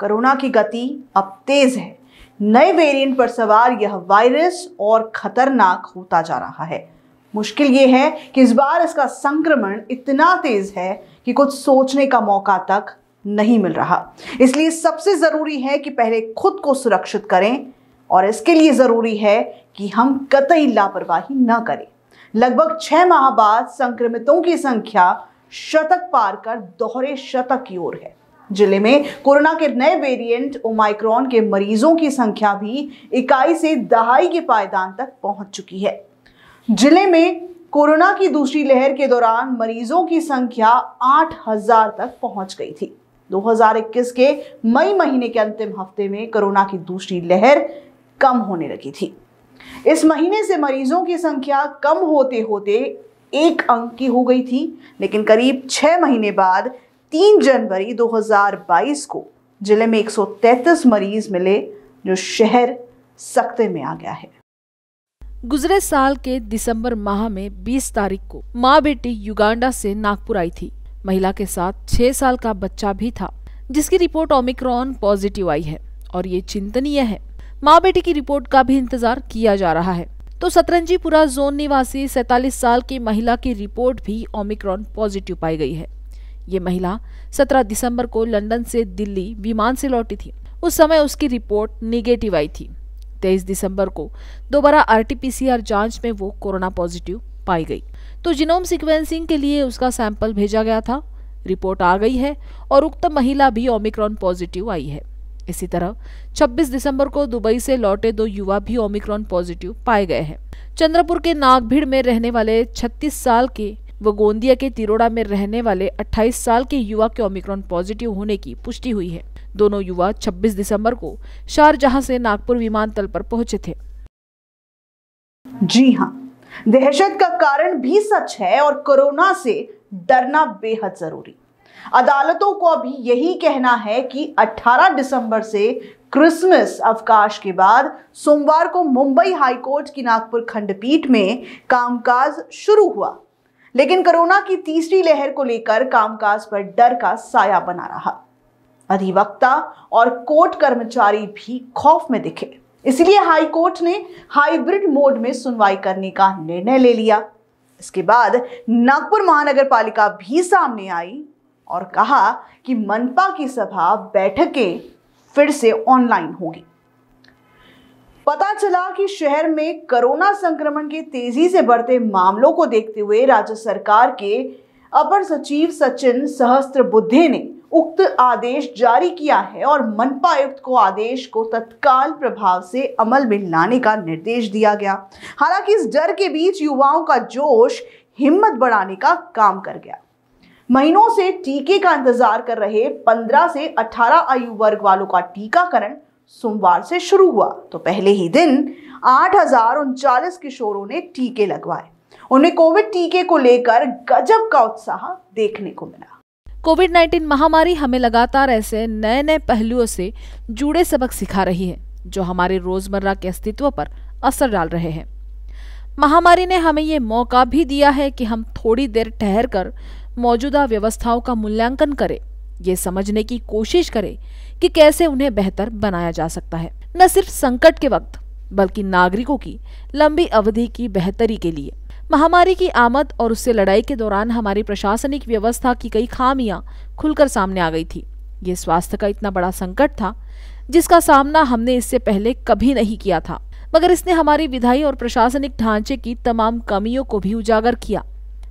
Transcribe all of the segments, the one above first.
corona की गति अब तेज है नए वेरिएंट पर सवार यह वायरस और खतरनाक होता जा रहा है मुश्किल ये है कि इस बार इसका संक्रमण इतना तेज है कि कुछ सोचने का मौका तक नहीं मिल रहा इसलिए सबसे ज़रूरी है कि पहले खुद को सुरक्षित करें और इसके लिए ज़रूरी है कि हम कतई लापरवाही न करें लगभग छह माह बाद संक्रमितों की संख्या शतक पार कर दोहरे शतक की ओर है जिले में कोरोना के नए वेरिएंट ओमाइक्रॉन के मरीजों की संख्या भी इकाई से दहाई के पायदान तक पहुंच चुकी है जिले में कोरोना की दूसरी लहर के दौरान मरीजों की संख्या 8000 तक पहुंच गई थी 2021 के मई महीने के अंतिम हफ्ते में कोरोना की दूसरी लहर कम होने लगी थी इस महीने से मरीजों की संख्या कम होते होते एक अंक की हो गई थी लेकिन करीब छह महीने बाद तीन जनवरी 2022 को जिले में 133 मरीज मिले जो शहर सख्ते में आ गया है गुजरे साल के दिसंबर माह में 20 तारीख को माँ बेटी युगांडा से नागपुर आई थी महिला के साथ छह साल का बच्चा भी था जिसकी रिपोर्ट ओमिक्रॉन पॉजिटिव आई है और ये चिंतनीय है माँ बेटी की रिपोर्ट का भी इंतजार किया जा रहा है तो सतरंजीपुरा जोन निवासी सैतालीस साल की महिला की रिपोर्ट भी ओमिक्रॉन पॉजिटिव पाई गई है ये महिला 17 दिसंबर को लंदन से दिल्ली विमान से लौटी थी उस समय उसकी रिपोर्ट निगेटिव आई थी 23 दिसंबर को दोबारा आरटीपीसीआर जांच में वो कोरोना पॉजिटिव पाई गई तो जिनोम सिक्वेंसिंग के लिए उसका सैंपल भेजा गया था रिपोर्ट आ गई है और उक्त महिला भी ओमिक्रॉन पॉजिटिव आई है इसी तरह 26 दिसंबर को दुबई से लौटे दो युवा भी ओमिक्रॉन पॉजिटिव पाए गए हैं चंद्रपुर के नागभीड़ में रहने वाले 36 साल के व गोंदिया के तिरोड़ा में रहने वाले 28 साल के युवा के ओमिक्रॉन पॉजिटिव होने की पुष्टि हुई है दोनों युवा 26 दिसंबर को शारजहां से नागपुर विमानतल पर पहुंचे थे जी हां, दहशत का कारण भी सच है और कोरोना से डरना बेहद जरूरी अदालतों को अभी यही कहना है कि 18 दिसंबर से क्रिसमस अवकाश के बाद सोमवार को मुंबई हाईकोर्ट की नागपुर खंडपीठ में कामकाज शुरू हुआ लेकिन कोरोना की तीसरी लहर को लेकर कामकाज पर डर का साया बना रहा अधिवक्ता और कोर्ट कर्मचारी भी खौफ में दिखे इसलिए हाई कोर्ट ने हाइब्रिड मोड में सुनवाई करने का निर्णय ले लिया इसके बाद नागपुर महानगर पालिका भी सामने आई और कहा कि मनपा की सभा बैठकें फिर से ऑनलाइन होगी पता चला कि शहर में कोरोना संक्रमण के तेजी से बढ़ते मामलों को देखते हुए राज्य सरकार के अपर सचिव सचिन सहस्त्र बुद्धे ने उक्त आदेश जारी किया है और मनपा आयुक्त को आदेश को तत्काल प्रभाव से अमल में लाने का निर्देश दिया गया हालांकि इस डर के बीच युवाओं का जोश हिम्मत बढ़ाने का काम कर गया महीनों से टीके का इंतजार कर रहे 15 से 18 आयु वर्ग वालों का टीकाकरण सोमवार से शुरू हुआ तो पहले ही दिन आठ हजार उनचालीस किशोरों ने टीके लगवाए उन्हें कोविड टीके को लेकर गजब का उत्साह देखने को मिला कोविड 19 महामारी हमें लगातार ऐसे नए नए पहलुओं से जुड़े सबक सिखा रही है जो हमारे रोजमर्रा के अस्तित्व पर असर डाल रहे हैं महामारी ने हमें ये मौका भी दिया है कि हम थोड़ी देर ठहर कर मौजूदा व्यवस्थाओं का मूल्यांकन करें ये समझने की कोशिश करें कि कैसे उन्हें बेहतर बनाया जा सकता है न सिर्फ संकट के वक्त बल्कि नागरिकों की लंबी अवधि की बेहतरी के लिए महामारी की आमद और उससे लड़ाई के दौरान हमारी प्रशासनिक व्यवस्था की कई खामियां खुलकर सामने आ गई थी ये स्वास्थ्य का इतना बड़ा संकट था जिसका सामना हमने इससे पहले कभी नहीं किया था मगर इसने हमारी विधायी और प्रशासनिक ढांचे की तमाम कमियों को भी उजागर किया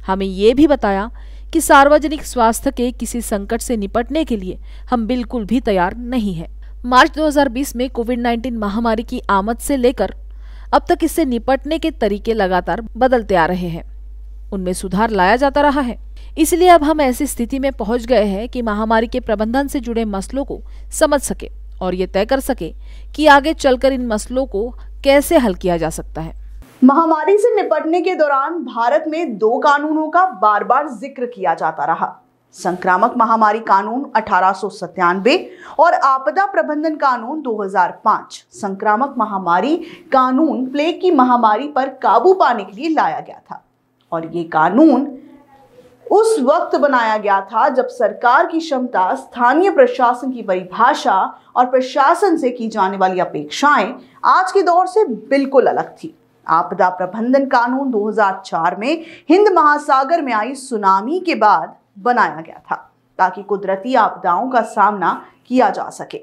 हमें ये भी बताया कि सार्वजनिक स्वास्थ्य के किसी संकट से निपटने के लिए हम बिल्कुल भी तैयार नहीं है मार्च 2020 में कोविड 19 महामारी की आमद से लेकर अब तक इससे निपटने के तरीके लगातार बदलते आ रहे हैं उनमें सुधार लाया जाता रहा है इसलिए अब हम ऐसी स्थिति में पहुंच गए हैं कि महामारी के प्रबंधन से जुड़े मसलों को समझ सके और ये तय कर सके कि आगे चलकर इन मसलों को कैसे हल किया जा सकता है महामारी से निपटने के दौरान भारत में दो कानूनों का बार बार जिक्र किया जाता रहा संक्रामक महामारी कानून अठारह और आपदा प्रबंधन कानून 2005 संक्रामक महामारी कानून प्लेग की महामारी पर काबू पाने के लिए लाया गया था और ये कानून उस वक्त बनाया गया था जब सरकार की क्षमता स्थानीय प्रशासन की परिभाषा और प्रशासन से की जाने वाली अपेक्षाएं आज के दौर से बिल्कुल अलग थी आपदा प्रबंधन कानून 2004 में हिंद महासागर में आई सुनामी के बाद बनाया गया था ताकि कुदरती आपदाओं का सामना किया जा सके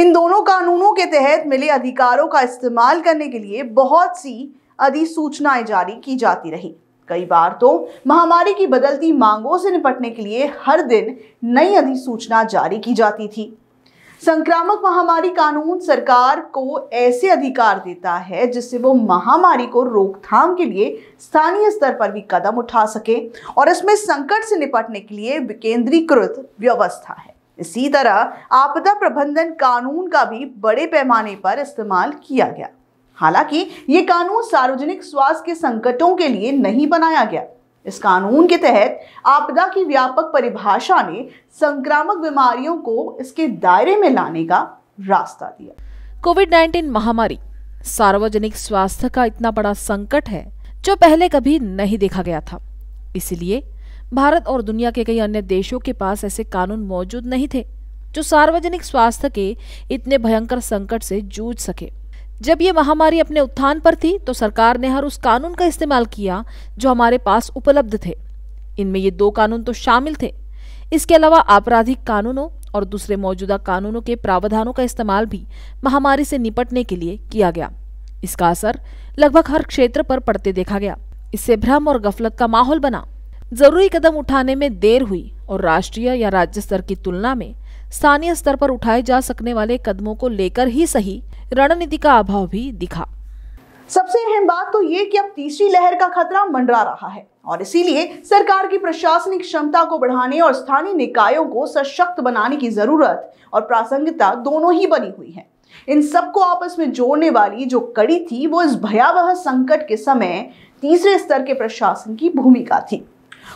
इन दोनों कानूनों के तहत मिले अधिकारों का इस्तेमाल करने के लिए बहुत सी अधिसूचनाएं जारी की जाती रही कई बार तो महामारी की बदलती मांगों से निपटने के लिए हर दिन नई अधिसूचना जारी की जाती थी संक्रामक महामारी कानून सरकार को ऐसे अधिकार देता है जिससे वो महामारी को रोकथाम के लिए स्थानीय स्तर पर भी कदम उठा सके और इसमें संकट से निपटने के लिए विकेंद्रीकृत व्यवस्था है इसी तरह आपदा प्रबंधन कानून का भी बड़े पैमाने पर इस्तेमाल किया गया हालांकि ये कानून सार्वजनिक स्वास्थ्य के संकटों के लिए नहीं बनाया गया इस कानून के तहत आपदा की व्यापक परिभाषा ने संक्रामक बीमारियों को इसके दायरे में लाने का रास्ता दिया कोविड 19 महामारी सार्वजनिक स्वास्थ्य का इतना बड़ा संकट है जो पहले कभी नहीं देखा गया था इसलिए भारत और दुनिया के कई अन्य देशों के पास ऐसे कानून मौजूद नहीं थे जो सार्वजनिक स्वास्थ्य के इतने भयंकर संकट से जूझ सके जब ये महामारी अपने उत्थान पर थी तो सरकार ने हर उस कानून का इस्तेमाल किया जो हमारे पास उपलब्ध थे इनमें ये दो कानून तो शामिल थे इसके अलावा आपराधिक कानूनों और दूसरे मौजूदा कानूनों के प्रावधानों का इस्तेमाल भी महामारी से निपटने के लिए किया गया इसका असर लगभग हर क्षेत्र पर पड़ते देखा गया इससे भ्रम और गफलत का माहौल बना जरूरी कदम उठाने में देर हुई और राष्ट्रीय या राज्य स्तर की तुलना में स्थानीय स्तर पर उठाए जा सकने वाले कदमों को लेकर ही सही रणनीति का अभाव भी दिखा सबसे अहम बात तो ये कि अब तीसरी लहर का खतरा मंडरा रहा है और इसीलिए सरकार की प्रशासनिक क्षमता को बढ़ाने और स्थानीय निकायों को सशक्त बनाने की जरूरत और प्रासंगिकता दोनों ही बनी हुई है इन सबको आपस में जोड़ने वाली जो कड़ी थी वो इस भयावह संकट के समय तीसरे स्तर के प्रशासन की भूमिका थी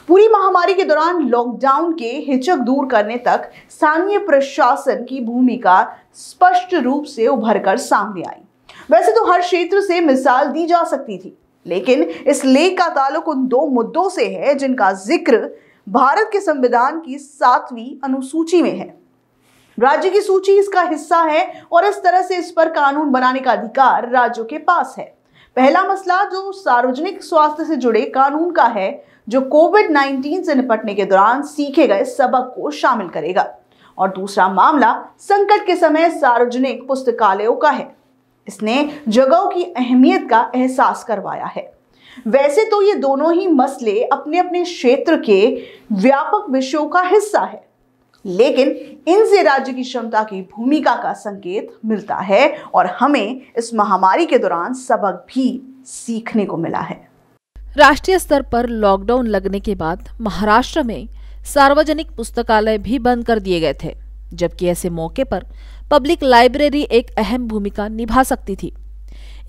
पूरी महामारी के दौरान लॉकडाउन के हिचक दूर करने तक स्थानीय प्रशासन की भूमिका स्पष्ट रूप से उभर कर सामने आई वैसे तो हर क्षेत्र से मिसाल दी जा सकती थी लेकिन इस लेख का ताल्लुक उन दो मुद्दों से है जिनका जिक्र भारत के संविधान की सातवीं अनुसूची में है राज्य की सूची इसका हिस्सा है और इस तरह से इस पर कानून बनाने का अधिकार राज्यों के पास है पहला मसला जो सार्वजनिक स्वास्थ्य से जुड़े कानून का है जो कोविड 19 से निपटने के दौरान सीखे गए सबक को शामिल करेगा और दूसरा मामला संकट के समय सार्वजनिक पुस्तकालयों का है इसने जगहों की अहमियत का एहसास करवाया है वैसे तो ये दोनों ही मसले अपने अपने क्षेत्र के व्यापक विषयों का हिस्सा है लेकिन इनसे राज्य की क्षमता की भूमिका का संकेत मिलता है और हमें इस महामारी के दौरान सबक भी सीखने को मिला है राष्ट्रीय स्तर पर लॉकडाउन लगने के बाद महाराष्ट्र में सार्वजनिक पुस्तकालय भी बंद कर दिए गए थे जबकि ऐसे मौके पर पब्लिक लाइब्रेरी एक अहम भूमिका निभा सकती थी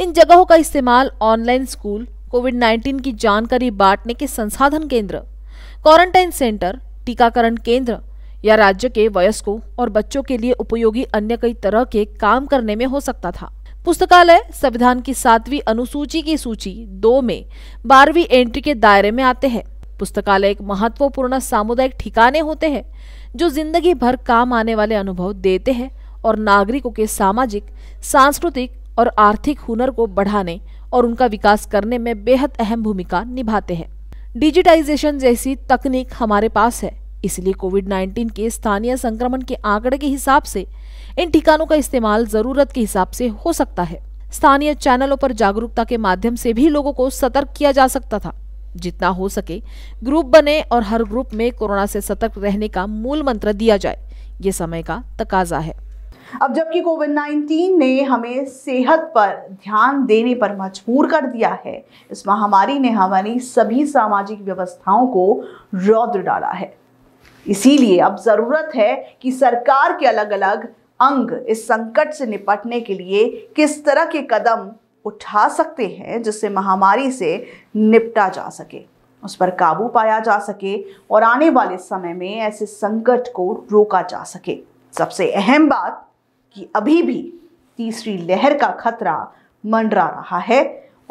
इन जगहों का इस्तेमाल ऑनलाइन स्कूल कोविड 19 की जानकारी बांटने के संसाधन केंद्र क्वारंटाइन सेंटर टीकाकरण केंद्र या राज्य के वयस्कों और बच्चों के लिए उपयोगी अन्य कई तरह के काम करने में हो सकता था पुस्तकालय संविधान की सातवीं अनुसूची की सूची दो में बारहवीं एंट्री के दायरे में आते हैं पुस्तकालय एक महत्वपूर्ण सामुदायिक ठिकाने होते हैं जो जिंदगी भर काम आने वाले अनुभव देते हैं और नागरिकों के सामाजिक सांस्कृतिक और आर्थिक हुनर को बढ़ाने और उनका विकास करने में बेहद अहम भूमिका निभाते हैं डिजिटाइजेशन जैसी तकनीक हमारे पास है इसलिए कोविड 19 के स्थानीय संक्रमण के आंकड़े के हिसाब से इन टीकानों का इस्तेमाल जरूरत के हिसाब से हो सकता है स्थानीय चैनलों पर जागरूकता के माध्यम से भी लोगों को सतर्क किया जा सकता था जितना हो सके ग्रुप बने और हर ग्रुप में कोरोना से सतर्क रहने का मूल मंत्र दिया जाए ये समय का तकाजा है अब जबकि कोविड नाइन्टीन ने हमें सेहत पर ध्यान देने पर मजबूर कर दिया है इस महामारी ने हमारी सभी सामाजिक व्यवस्थाओं को रौद्र डाला है इसीलिए अब ज़रूरत है कि सरकार के अलग अलग अंग इस संकट से निपटने के लिए किस तरह के कदम उठा सकते हैं जिससे महामारी से निपटा जा सके उस पर काबू पाया जा सके और आने वाले समय में ऐसे संकट को रोका जा सके सबसे अहम बात कि अभी भी तीसरी लहर का खतरा मंडरा रहा है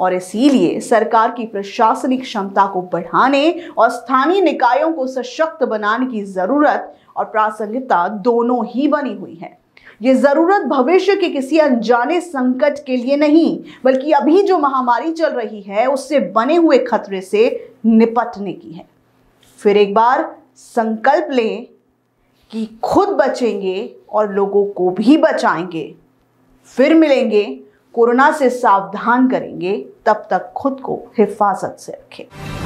और इसीलिए सरकार की प्रशासनिक क्षमता को बढ़ाने और स्थानीय निकायों को सशक्त बनाने की ज़रूरत और प्रासंगिकता दोनों ही बनी हुई है ये ज़रूरत भविष्य के किसी अनजाने संकट के लिए नहीं बल्कि अभी जो महामारी चल रही है उससे बने हुए खतरे से निपटने की है फिर एक बार संकल्प लें कि खुद बचेंगे और लोगों को भी बचाएंगे फिर मिलेंगे कोरोना से सावधान करेंगे तब तक खुद को हिफाजत से रखें